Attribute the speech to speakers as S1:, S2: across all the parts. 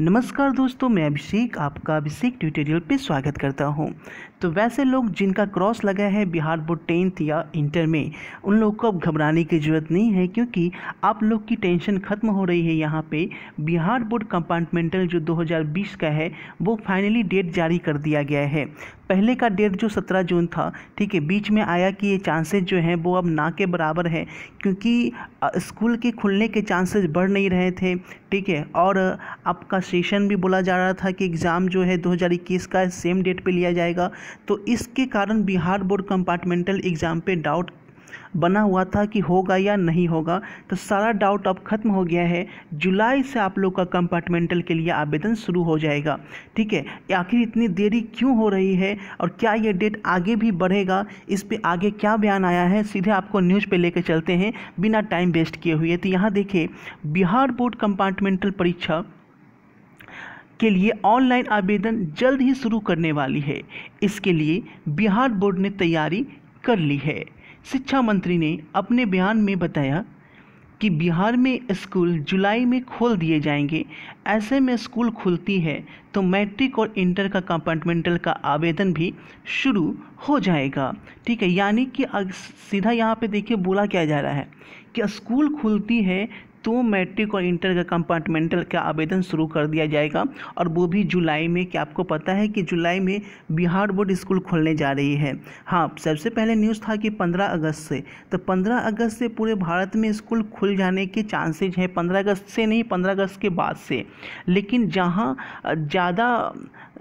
S1: नमस्कार दोस्तों मैं अभिषेक आपका अभिषेक ट्यूटोरियल पे स्वागत करता हूँ तो वैसे लोग जिनका क्रॉस लगा है बिहार बोर्ड टेंथ या इंटर में उन लोग को अब घबराने की ज़रूरत नहीं है क्योंकि आप लोग की टेंशन ख़त्म हो रही है यहाँ पे बिहार बोर्ड कंपार्टमेंटल जो 2020 का है वो फाइनली डेट जारी कर दिया गया है पहले का डेट जो 17 जून था ठीक है बीच में आया कि ये चांसेस जो हैं वो अब ना के बराबर है क्योंकि स्कूल के खुलने के चांसेस बढ़ नहीं रहे थे ठीक है और आपका सेशन भी बोला जा रहा था कि एग्ज़ाम जो है 2021 का सेम डेट पे लिया जाएगा तो इसके कारण बिहार बोर्ड कंपार्टमेंटल एग्ज़ाम पे डाउट बना हुआ था कि होगा या नहीं होगा तो सारा डाउट अब खत्म हो गया है जुलाई से आप लोग का कंपार्टमेंटल के लिए आवेदन शुरू हो जाएगा ठीक है आखिर इतनी देरी क्यों हो रही है और क्या ये डेट आगे भी बढ़ेगा इस पर आगे क्या बयान आया है सीधे आपको न्यूज़ पर लेकर चलते हैं बिना टाइम वेस्ट किए हुए तो यहाँ देखिए बिहार बोर्ड कंपार्टमेंटल परीक्षा के लिए ऑनलाइन आवेदन जल्द ही शुरू करने वाली है इसके लिए बिहार बोर्ड ने तैयारी कर ली है शिक्षा मंत्री ने अपने बयान में बताया कि बिहार में स्कूल जुलाई में खोल दिए जाएंगे ऐसे में स्कूल खुलती है तो मैट्रिक और इंटर का कंपार्टमेंटल का आवेदन भी शुरू हो जाएगा ठीक है यानी कि सीधा यहाँ पे देखिए बोला क्या जा रहा है कि स्कूल खुलती है तो मैट्रिक और इंटर का कंपार्टमेंटल का आवेदन शुरू कर दिया जाएगा और वो भी जुलाई में क्या आपको पता है कि जुलाई में बिहार बोर्ड स्कूल खोलने जा रही है हाँ सबसे पहले न्यूज़ था कि पंद्रह अगस्त से तो पंद्रह अगस्त से पूरे भारत में स्कूल खुल जाने के चांसेज हैं पंद्रह अगस्त से नहीं पंद्रह अगस्त के बाद से लेकिन जहाँ ज़्यादा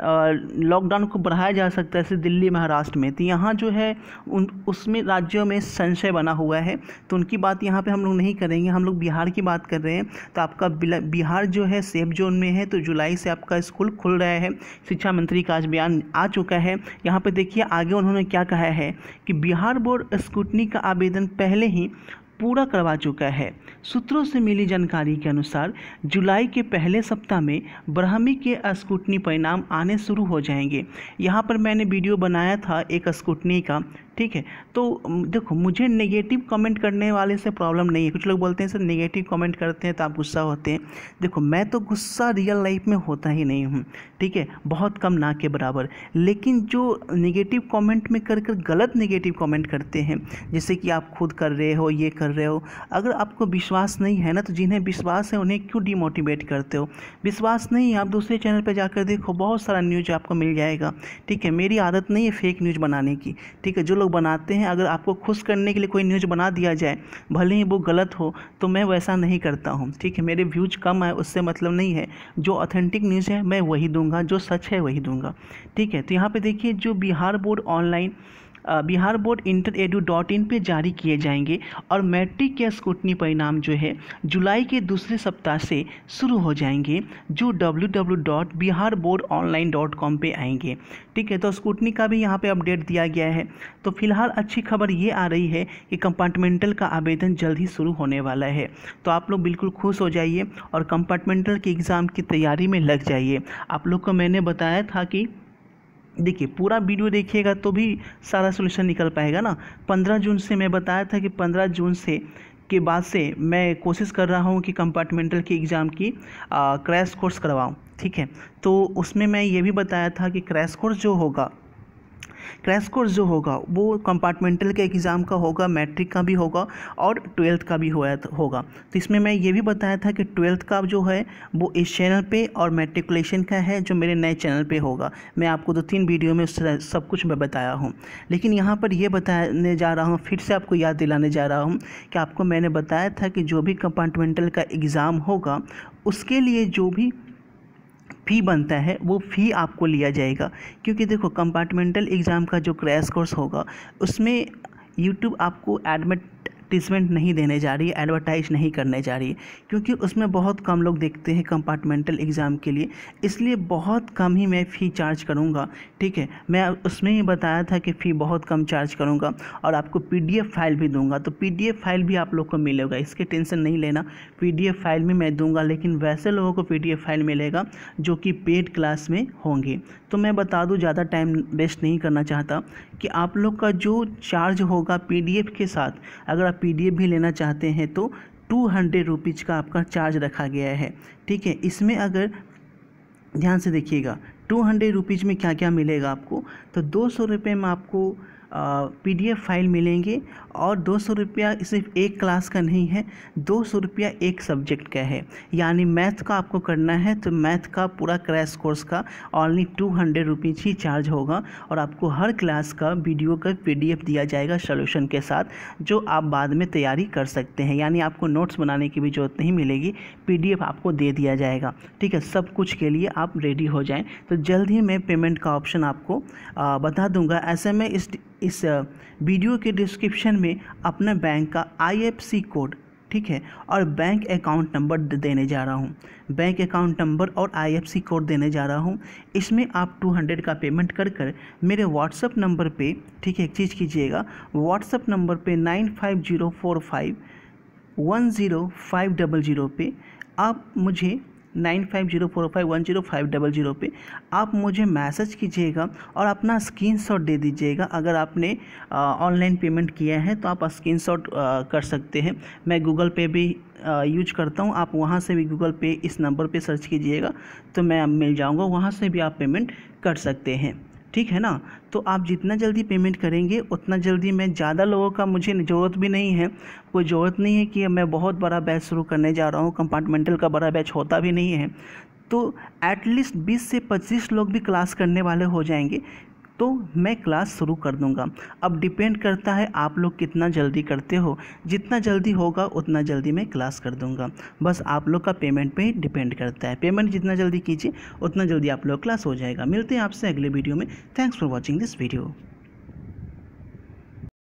S1: लॉकडाउन को बढ़ाया जा सकता है जैसे दिल्ली महाराष्ट्र में तो यहाँ जो है उन उसमें राज्यों में संशय बना हुआ है तो उनकी बात यहाँ पे हम लोग नहीं करेंगे हम लोग बिहार की बात कर रहे हैं तो आपका बिहार जो है सेफ जोन में है तो जुलाई से आपका स्कूल खुल रहा है शिक्षा मंत्री का आज बयान आ चुका है यहाँ पर देखिए आगे उन्होंने क्या कहा है कि बिहार बोर्ड स्कूटनी का आवेदन पहले ही पूरा करवा चुका है सूत्रों से मिली जानकारी के अनुसार जुलाई के पहले सप्ताह में ब्रह्मी के स्कूटनी परिणाम आने शुरू हो जाएंगे यहाँ पर मैंने वीडियो बनाया था एक स्कूटनी का ठीक है तो देखो मुझे नेगेटिव कमेंट करने वाले से प्रॉब्लम नहीं है कुछ लोग बोलते हैं सर नेगेटिव कमेंट करते हैं तो आप गुस्सा होते हैं देखो मैं तो गुस्सा रियल लाइफ में होता ही नहीं हूँ ठीक है बहुत कम ना के बराबर लेकिन जो नेगेटिव कमेंट में कर कर गलत नेगेटिव कमेंट करते हैं जैसे कि आप खुद कर रहे हो ये कर कर रहे हो अगर आपको विश्वास नहीं है ना तो जिन्हें विश्वास है उन्हें क्यों डिमोटिवेट करते हो विश्वास नहीं है आप दूसरे चैनल पर जाकर देखो बहुत सारा न्यूज़ आपको मिल जाएगा ठीक है मेरी आदत नहीं है फेक न्यूज़ बनाने की ठीक है जो लोग बनाते हैं अगर आपको खुश करने के लिए कोई न्यूज़ बना दिया जाए भले ही वो गलत हो तो मैं वैसा नहीं करता हूँ ठीक है मेरे व्यूज कम है उससे मतलब नहीं है जो ऑथेंटिक न्यूज़ है मैं वही दूंगा जो सच है वही दूंगा ठीक है तो यहाँ पे देखिए जो Bihar board online Bihar board inter edu dot in पर जारी किए जाएंगे और मैट्रिक के स्कूटनी परिणाम जो है जुलाई के दूसरे सप्ताह से शुरू हो जाएंगे जो W W dot Bihar board online dot com पर आएंगे ठीक है तो स्कूटनी का भी यहाँ पर अपडेट दिया गया है तो फिलहाल अच्छी खबर ये आ रही है कि कंपार्टमेंटल का आवेदन जल्द ही शुरू होने वाला है तो आप लोग बिल्कुल खुश हो जाइए और कंपार्टमेंटल के एग्ज़ाम की तैयारी में लग जाइए आप लोग को मैंने बताया था कि देखिए पूरा वीडियो देखिएगा तो भी सारा सोल्यूशन निकल पाएगा ना पंद्रह जून से मैं बताया था कि पंद्रह जून से के बाद से मैं कोशिश कर रहा हूँ कि कंपार्टमेंटल के एग्ज़ाम की क्रैश कोर्स करवाऊँ ठीक है तो उसमें मैं ये भी बताया था कि क्रैश कोर्स जो होगा क्रैश कोर्स जो होगा वो कंपार्टमेंटल के एग्ज़ाम का होगा मैट्रिक का भी होगा और ट्वेल्थ का भी होगा तो इसमें मैं ये भी बताया था कि ट्वेल्थ का जो है वो इस चैनल पे और मेट्रिकुलेशन का है जो मेरे नए चैनल पे होगा मैं आपको दो तीन वीडियो में सब कुछ मैं बताया हूँ लेकिन यहाँ पर यह बताने जा रहा हूँ फिर से आपको याद दिलाने जा रहा हूँ कि आपको मैंने बताया था कि जो भी कंपार्टमेंटल का एग्ज़ाम होगा उसके लिए जो भी फ़ी बनता है वो फ़ी आपको लिया जाएगा क्योंकि देखो कंपार्टमेंटल एग्ज़ाम का जो क्रैश कोर्स होगा उसमें यूट्यूब आपको एडमिट एडवर्टीजमेंट नहीं देने जा रही है एडवर्टाइज नहीं करने जा रही क्योंकि उसमें बहुत कम लोग देखते हैं कंपार्टमेंटल एग्ज़ाम के लिए इसलिए बहुत कम ही मैं फ़ी चार्ज करूँगा ठीक है मैं उसमें ही बताया था कि फ़ी बहुत कम चार्ज करूँगा और आपको पी फाइल भी दूँगा तो पी फाइल भी आप लोग को मिलेगा इसके टेंशन नहीं लेना पी फाइल भी मैं दूँगा लेकिन वैसे लोगों को पी फाइल मिलेगा जो कि पेड क्लास में होंगे तो मैं बता दूँ ज़्यादा टाइम वेस्ट नहीं करना चाहता कि आप लोग का जो चार्ज होगा पी के साथ अगर आप पीडीएफ भी लेना चाहते हैं तो टू हंड्रेड रुपीज़ का आपका चार्ज रखा गया है ठीक है इसमें अगर ध्यान से देखिएगा टू हंड्रेड रुपीज़ में क्या क्या मिलेगा आपको तो दो सौ रुपये में आपको पी डी एफ फाइल मिलेंगे और दो सौ रुपया सिर्फ एक क्लास का नहीं है दो सौ रुपया एक सब्जेक्ट का है यानी मैथ का आपको करना है तो मैथ का पूरा क्रैश कोर्स का ऑनली टू हंड्रेड रुपीज़ ही चार्ज होगा और आपको हर क्लास का वीडियो का पी दिया जाएगा सोल्यूशन के साथ जो आप बाद में तैयारी कर सकते हैं यानी आपको नोट्स बनाने की भी ज़रूरत नहीं मिलेगी पी आपको दे दिया जाएगा ठीक है सब कुछ के लिए आप रेडी हो जाएँ तो जल्द ही मैं पेमेंट का ऑप्शन आपको बता दूंगा ऐसे में इस इस वीडियो के डिस्क्रिप्शन में अपने बैंक का आईएफसी कोड ठीक है और बैंक अकाउंट नंबर देने जा रहा हूँ बैंक अकाउंट नंबर और आईएफएससी कोड देने जा रहा हूँ इसमें आप 200 का पेमेंट कर कर मेरे व्हाट्सअप नंबर पे ठीक है एक चीज़ कीजिएगा व्हाट्सअप नंबर पे nine five zero four five one zero five double zero पे आप मुझे nine five zero four five one zero five double zero पर आप मुझे मैसेज कीजिएगा और अपना स्क्रीन शॉट दे दीजिएगा अगर आपने ऑनलाइन पेमेंट किया है तो आप स्क्रीन शॉट कर सकते हैं मैं गूगल पे भी यूज करता हूँ आप वहाँ से भी गूगल पे इस नंबर पे सर्च कीजिएगा तो मैं मिल जाऊँगा वहाँ से भी आप पेमेंट कर सकते हैं ठीक है ना तो आप जितना जल्दी पेमेंट करेंगे उतना जल्दी मैं ज़्यादा लोगों का मुझे ज़रूरत भी नहीं है कोई ज़रूरत नहीं है कि मैं बहुत बड़ा बैच शुरू करने जा रहा हूँ कंपार्टमेंटल का बड़ा बैच होता भी नहीं है तो एटलीस्ट 20 से 25 लोग भी क्लास करने वाले हो जाएंगे तो मैं क्लास शुरू कर दूँगा अब डिपेंड करता है आप लोग कितना जल्दी करते हो जितना जल्दी होगा उतना जल्दी मैं क्लास कर दूँगा बस आप लोग का पेमेंट पे डिपेंड करता है पेमेंट जितना जल्दी कीजिए उतना जल्दी आप लोग क्लास हो जाएगा मिलते हैं आपसे अगले वीडियो में thanks for watching this video